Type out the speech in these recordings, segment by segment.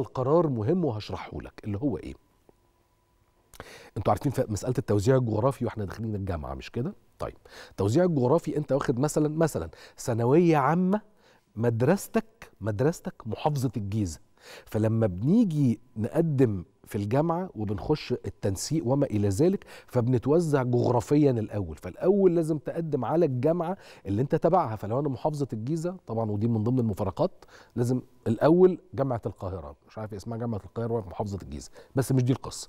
القرار مهم وهشرحه لك اللي هو ايه انتوا عارفين في مساله التوزيع الجغرافي واحنا داخلين الجامعه مش كده طيب التوزيع الجغرافي انت واخد مثلا مثلا ثانويه عامه مدرستك مدرستك محافظه الجيزه فلما بنيجي نقدم في الجامعه وبنخش التنسيق وما الى ذلك فبنتوزع جغرافيا الاول فالاول لازم تقدم على الجامعه اللي انت تبعها فلو انا محافظه الجيزه طبعا ودي من ضمن المفارقات لازم الاول جامعه القاهره مش عارف اسمها جامعه القاهره ولا محافظه الجيزه بس مش دي القصه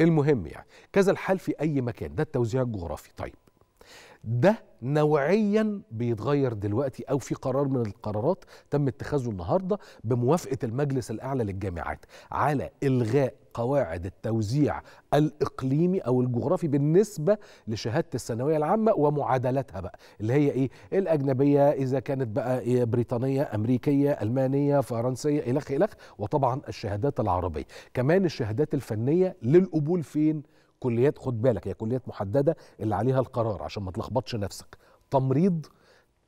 المهم يعني كذا الحال في اي مكان ده التوزيع الجغرافي طيب ده نوعيا بيتغير دلوقتي او في قرار من القرارات تم اتخاذه النهارده بموافقه المجلس الاعلى للجامعات على الغاء قواعد التوزيع الاقليمي او الجغرافي بالنسبه لشهاده الثانويه العامه ومعادلاتها بقى اللي هي ايه الاجنبيه اذا كانت بقى إيه؟ بريطانيه امريكيه المانيه فرنسيه الخ الخ وطبعا الشهادات العربيه كمان الشهادات الفنيه للقبول فين كليات خد بالك هي كليات محدده اللي عليها القرار عشان ما تلخبطش نفسك تمريض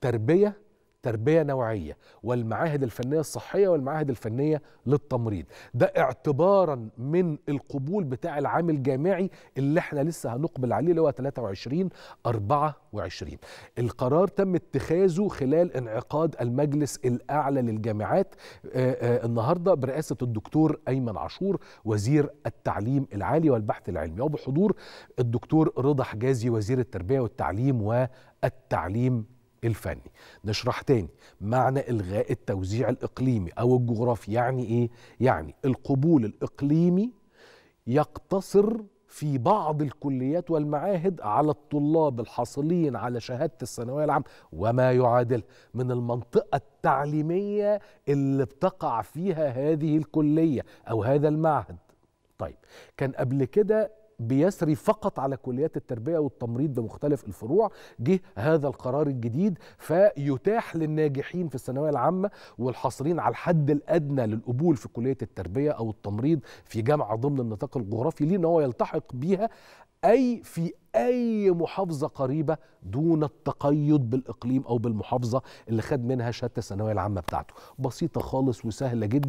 تربيه تربية نوعية والمعاهد الفنية الصحية والمعاهد الفنية للتمريض ده اعتبارا من القبول بتاع العام الجامعي اللي احنا لسه هنقبل عليه اللي هو 23 24 القرار تم اتخاذه خلال انعقاد المجلس الأعلى للجامعات آه، آه، النهاردة برئاسة الدكتور أيمن عاشور وزير التعليم العالي والبحث العلمي وبحضور الدكتور رضا حجازي وزير التربية والتعليم والتعليم الفني نشرح تاني معنى إلغاء التوزيع الإقليمي أو الجغرافي يعني إيه؟ يعني القبول الإقليمي يقتصر في بعض الكليات والمعاهد على الطلاب الحاصلين على شهادة الثانوية العامة وما يعادل من المنطقة التعليمية اللي بتقع فيها هذه الكلية أو هذا المعهد طيب كان قبل كده بيسري فقط على كليات التربيه والتمريض بمختلف الفروع جه هذا القرار الجديد فيتاح للناجحين في الثانويه العامه والحاصلين على الحد الادنى للقبول في كليه التربيه او التمريض في جامعه ضمن النطاق الجغرافي ليه ان هو يلتحق بيها اي في اي محافظه قريبه دون التقيد بالاقليم او بالمحافظه اللي خد منها شهاده الثانويه العامه بتاعته بسيطه خالص وسهله جدا